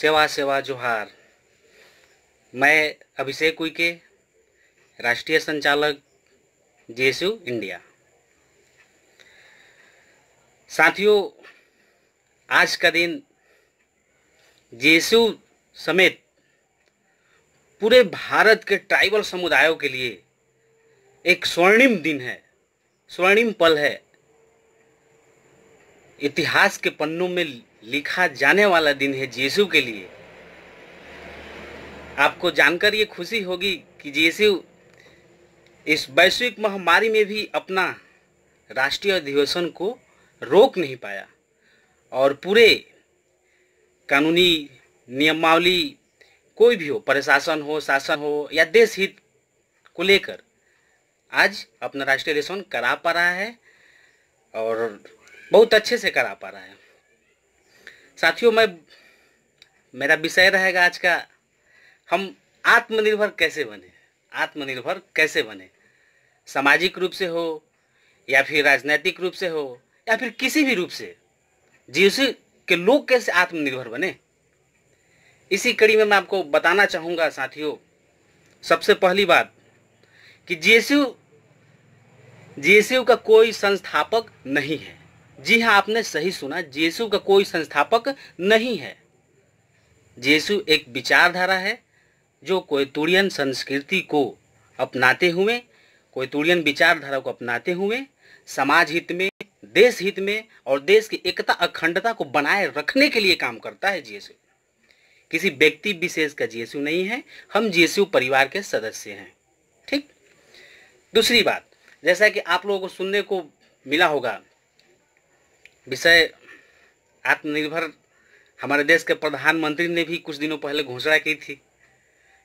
सेवा सेवा जोहार मैं अभिषेक उइके राष्ट्रीय संचालक जेएसयू इंडिया साथियों आज का दिन जेएसयू समेत पूरे भारत के ट्राइबल समुदायों के लिए एक स्वर्णिम दिन है स्वर्णिम पल है इतिहास के पन्नों में लिखा जाने वाला दिन है जीशु के लिए आपको जानकर ये खुशी होगी कि जीशु इस वैश्विक महामारी में भी अपना राष्ट्रीय अधिवेशन को रोक नहीं पाया और पूरे कानूनी नियमावली कोई भी हो प्रशासन हो शासन हो या देश हित को लेकर आज अपना राष्ट्रीय अधिवेशन करा पा रहा है और बहुत अच्छे से करा पा रहा है साथियों मैं मेरा विषय रहेगा आज का हम आत्मनिर्भर कैसे बने आत्मनिर्भर कैसे बने सामाजिक रूप से हो या फिर राजनैतिक रूप से हो या फिर किसी भी रूप से जिस के लोग कैसे आत्मनिर्भर बने इसी कड़ी में मैं आपको बताना चाहूँगा साथियों सबसे पहली बात कि जीएसयू जीएसयू का कोई संस्थापक नहीं है जी हाँ आपने सही सुना जेसु का कोई संस्थापक नहीं है जेसु एक विचारधारा है जो कोयतुड़ियन संस्कृति को अपनाते हुए कोयतुड़ियन विचारधारा को अपनाते हुए समाज हित में देश हित में और देश की एकता अखंडता को बनाए रखने के लिए काम करता है जेसु किसी व्यक्ति विशेष का जेसु नहीं है हम जेसु परिवार के सदस्य हैं ठीक दूसरी बात जैसा कि आप लोगों को सुनने को मिला होगा विषय आत्मनिर्भर हमारे देश के प्रधानमंत्री ने भी कुछ दिनों पहले घोषणा की थी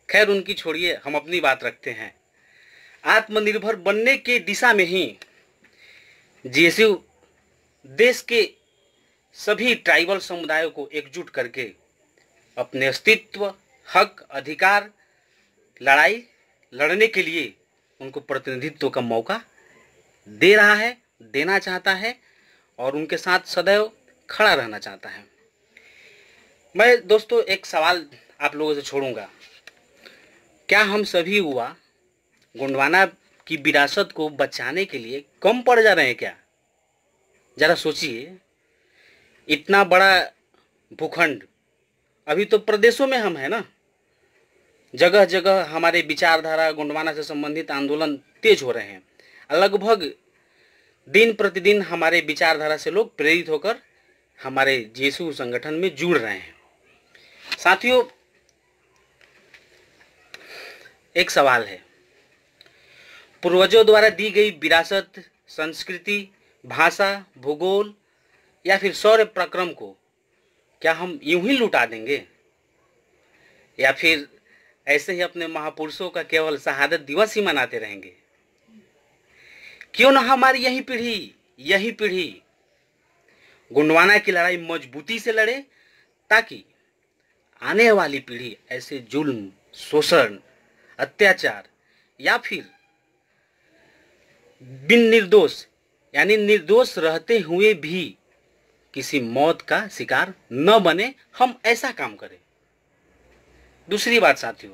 खैर उनकी छोड़िए हम अपनी बात रखते हैं आत्मनिर्भर बनने की दिशा में ही जीएसयू देश के सभी ट्राइबल समुदायों को एकजुट करके अपने अस्तित्व हक अधिकार लड़ाई लड़ने के लिए उनको प्रतिनिधित्व का मौका दे रहा है देना चाहता है और उनके साथ सदैव खड़ा रहना चाहता है मैं दोस्तों एक सवाल आप लोगों से छोड़ूंगा क्या हम सभी हुआ गुंडवाना की विरासत को बचाने के लिए कम पड़ जा रहे हैं क्या ज़रा सोचिए इतना बड़ा भूखंड अभी तो प्रदेशों में हम हैं ना जगह जगह हमारे विचारधारा गुंडवाना से संबंधित आंदोलन तेज हो रहे हैं लगभग दिन प्रतिदिन हमारे विचारधारा से लोग प्रेरित होकर हमारे जेसु संगठन में जुड़ रहे हैं साथियों एक सवाल है पूर्वजों द्वारा दी गई विरासत संस्कृति भाषा भूगोल या फिर सौर्य प्रक्रम को क्या हम यूं ही लुटा देंगे या फिर ऐसे ही अपने महापुरुषों का केवल शहादत दिवस ही मनाते रहेंगे क्यों ना हमारी यही पीढ़ी यही पीढ़ी गुंडवाना की लड़ाई मजबूती से लड़े ताकि आने वाली पीढ़ी ऐसे जुल्म शोषण अत्याचार या फिर बिन निर्दोष यानी निर्दोष रहते हुए भी किसी मौत का शिकार न बने हम ऐसा काम करें दूसरी बात साथियों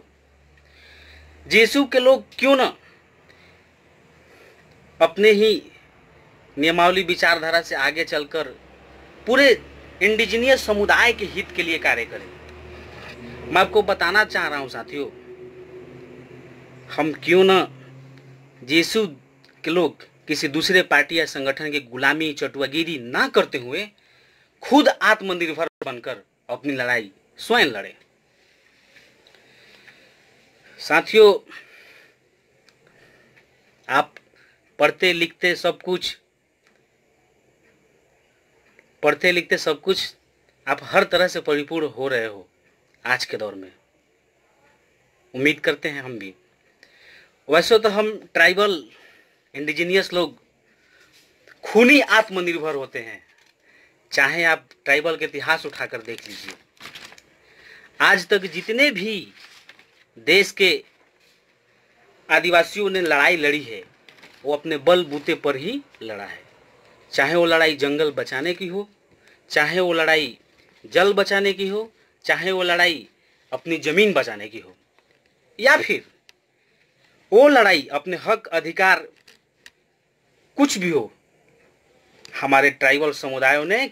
जेसु के लोग क्यों ना अपने ही नियमावली विचारधारा से आगे चलकर पूरे इंडिजीनियस समुदाय के हित के लिए कार्य करें मैं आपको बताना चाह रहा हूँ साथियों हम क्यों ना जेसु के लोग किसी दूसरे पार्टी या संगठन की गुलामी चटुआगिरी ना करते हुए खुद आत्मनिर्भर बनकर अपनी लड़ाई स्वयं लड़े साथियों आप पढ़ते लिखते सब कुछ पढ़ते लिखते सब कुछ आप हर तरह से परिपूर्ण हो रहे हो आज के दौर में उम्मीद करते हैं हम भी वैसे तो हम ट्राइबल इंडिजीनियस लोग खूनी आत्मनिर्भर होते हैं चाहे आप ट्राइबल के इतिहास उठाकर देख लीजिए आज तक जितने भी देश के आदिवासियों ने लड़ाई लड़ी है वो अपने बल बूते पर ही लड़ा है चाहे वो लड़ाई जंगल बचाने की हो चाहे वो लड़ाई जल बचाने की हो चाहे वो लड़ाई अपनी ज़मीन बचाने की हो या फिर वो लड़ाई अपने हक अधिकार कुछ भी हो हमारे ट्राइबल समुदायों ने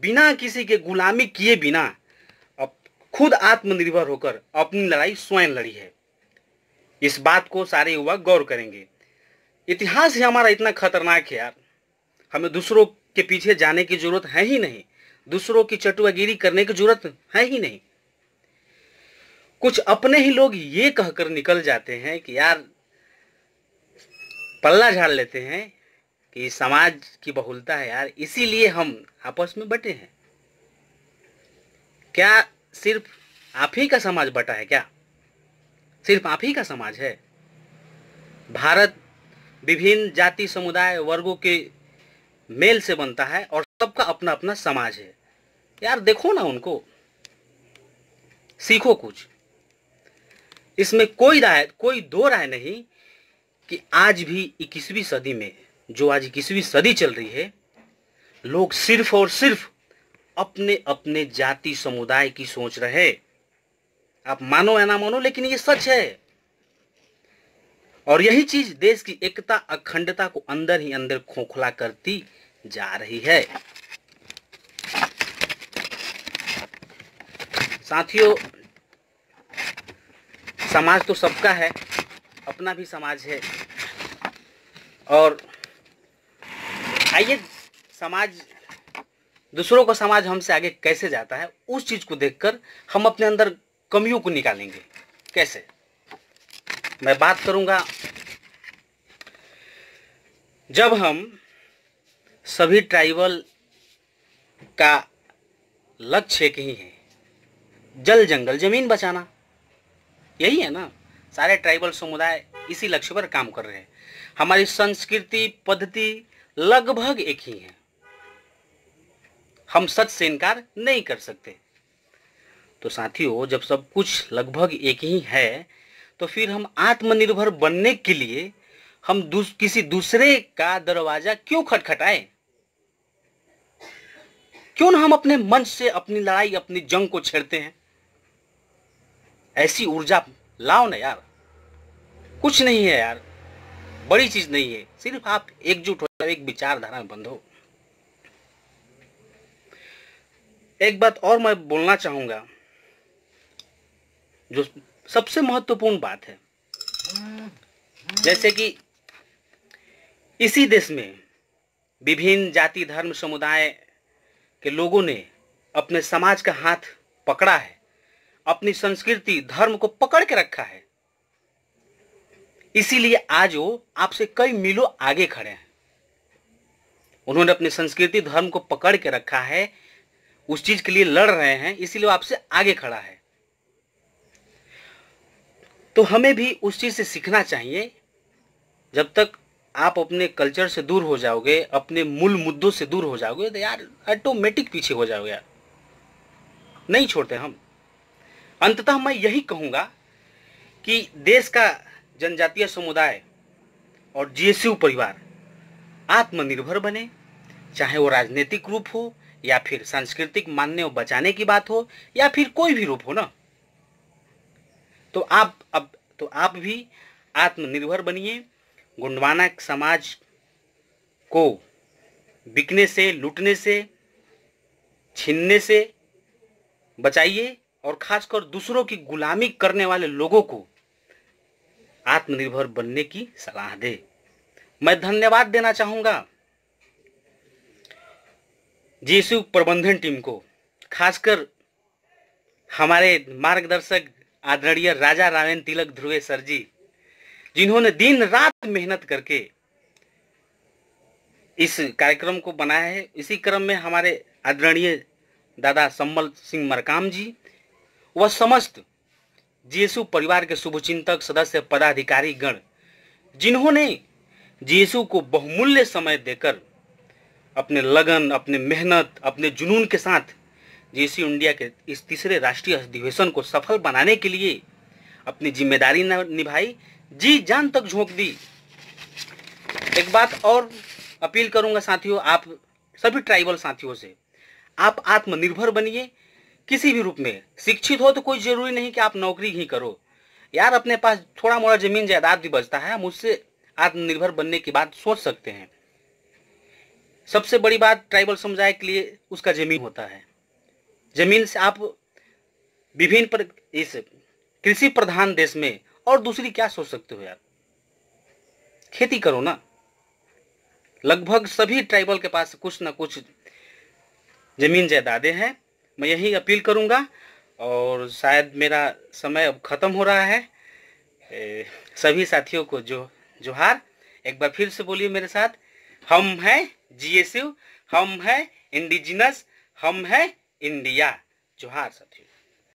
बिना किसी के गुलामी किए बिना अब खुद आत्मनिर्भर होकर अपनी लड़ाई स्वयं लड़ी है इस बात को सारे युवा गौर करेंगे इतिहास ही हमारा इतना खतरनाक है यार हमें दूसरों के पीछे जाने की जरूरत है ही नहीं दूसरों की चटुआगिरी करने की जरूरत है ही नहीं कुछ अपने ही लोग ये कहकर निकल जाते हैं कि यार पल्ला झाड़ लेते हैं कि समाज की बहुलता है यार इसीलिए हम आपस में बटे हैं क्या सिर्फ आप ही का समाज बटा है क्या सिर्फ आप ही का समाज है भारत विभिन्न जाति समुदाय वर्गों के मेल से बनता है और सबका अपना अपना समाज है यार देखो ना उनको सीखो कुछ इसमें कोई राय कोई दो राय नहीं कि आज भी इक्कीसवीं सदी में जो आज इक्कीसवीं सदी चल रही है लोग सिर्फ और सिर्फ अपने अपने जाति समुदाय की सोच रहे आप मानो या ना मानो लेकिन ये सच है और यही चीज देश की एकता अखंडता को अंदर ही अंदर खोखला करती जा रही है साथियों समाज तो सबका है अपना भी समाज है और आइए समाज दूसरों का समाज हमसे आगे कैसे जाता है उस चीज़ को देखकर हम अपने अंदर कमियों को निकालेंगे कैसे मैं बात करूंगा जब हम सभी ट्राइबल का लक्ष्य एक ही है जल जंगल जमीन बचाना यही है ना सारे ट्राइबल समुदाय इसी लक्ष्य पर काम कर रहे हैं हमारी संस्कृति पद्धति लगभग एक ही है हम सच से इनकार नहीं कर सकते तो साथियों जब सब कुछ लगभग एक ही है तो फिर हम आत्मनिर्भर बनने के लिए हम दूस, किसी दूसरे का दरवाजा क्यों खटखटाएं क्यों ना हम अपने मन से अपनी लड़ाई अपनी जंग को छेड़ते हैं ऐसी ऊर्जा लाओ ना यार कुछ नहीं है यार बड़ी चीज नहीं है सिर्फ आप एकजुट हो एक विचारधारा में बंधो एक बात और मैं बोलना चाहूंगा जो सबसे महत्वपूर्ण बात है जैसे कि इसी देश में विभिन्न जाति धर्म समुदाय के लोगों ने अपने समाज का हाथ पकड़ा है अपनी संस्कृति धर्म को पकड़ के रखा है इसीलिए आज वो आपसे कई मिलो आगे खड़े हैं उन्होंने अपनी संस्कृति धर्म को पकड़ के रखा है उस चीज के लिए लड़ रहे हैं इसीलिए आपसे आगे खड़ा है तो हमें भी उस चीज़ से सीखना चाहिए जब तक आप अपने कल्चर से दूर हो जाओगे अपने मूल मुद्दों से दूर हो जाओगे तो यार ऑटोमेटिक पीछे हो जाओगे यार नहीं छोड़ते हम अंततः मैं यही कहूँगा कि देश का जनजातीय समुदाय और जीएसयू परिवार आत्मनिर्भर बने चाहे वो राजनीतिक रूप हो या फिर सांस्कृतिक मानने और बचाने की बात हो या फिर कोई भी रूप हो ना तो आप अब तो आप भी आत्मनिर्भर बनिए गुंडवाना समाज को बिकने से लूटने से छीनने से बचाइए और खासकर दूसरों की गुलामी करने वाले लोगों को आत्मनिर्भर बनने की सलाह दे मैं धन्यवाद देना चाहूँगा जीसु प्रबंधन टीम को खासकर हमारे मार्गदर्शक आदरणीय राजा रावेन तिलक ध्रुवे सर जी जिन्होंने दिन रात मेहनत करके इस कार्यक्रम को बनाया है इसी क्रम में हमारे आदरणीय दादा संबल सिंह मरकाम जी व समस्त जीएसयू परिवार के शुभचिंतक सदस्य पदाधिकारी गण जिन्होंने जीएसयू को बहुमूल्य समय देकर अपने लगन अपने मेहनत अपने जुनून के साथ जेसी इंडिया के इस तीसरे राष्ट्रीय अधिवेशन को सफल बनाने के लिए अपनी जिम्मेदारी निभाई जी जान तक झोंक दी एक बात और अपील करूंगा साथियों आप सभी ट्राइबल साथियों से आप आत्मनिर्भर बनिए किसी भी रूप में शिक्षित हो तो कोई जरूरी नहीं कि आप नौकरी ही करो यार अपने पास थोड़ा मोड़ा जमीन जायदाद भी बचता है हम उससे आत्मनिर्भर बनने की बात सोच सकते हैं सबसे बड़ी बात ट्राइबल समुदाय के लिए उसका जमीन होता है जमीन से आप विभिन्न पर इस कृषि प्रधान देश में और दूसरी क्या सोच सकते हो यार खेती करो ना लगभग सभी ट्राइबल के पास कुछ ना कुछ जमीन जायदादें हैं मैं यही अपील करूंगा और शायद मेरा समय अब ख़त्म हो रहा है ए, सभी साथियों को जो जोहार एक बार फिर से बोलिए मेरे साथ हम हैं जीएसयू हम हैं इंडिजिनस हम हैं इंडिया जोहार साथियों